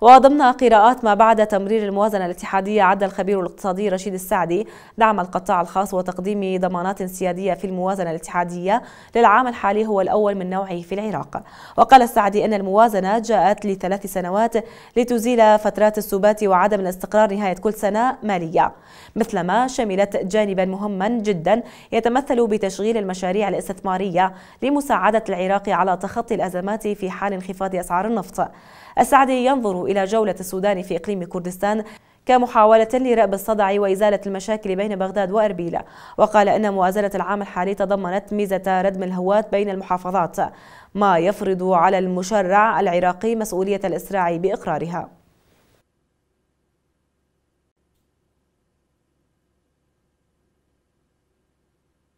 وضمن قراءات ما بعد تمرير الموازنة الاتحادية عد الخبير الاقتصادي رشيد السعدي دعم القطاع الخاص وتقديم ضمانات سيادية في الموازنة الاتحادية للعام الحالي هو الأول من نوعه في العراق وقال السعدي أن الموازنة جاءت لثلاث سنوات لتزيل فترات السبات وعدم الاستقرار نهاية كل سنة مالية مثلما شملت جانبا مهما جدا يتمثل بتشغيل المشاريع الاستثمارية لمساعدة العراق على تخطي الأزمات في حال انخفاض أسعار النفط السعدي ينظر إلى جولة السودان في إقليم كردستان كمحاولة لرأب الصدع وإزالة المشاكل بين بغداد وأربيل وقال إن موازنة العام الحالي تضمنت ميزة ردم الهواة بين المحافظات ما يفرض على المشرع العراقي مسؤولية الإسراع بإقرارها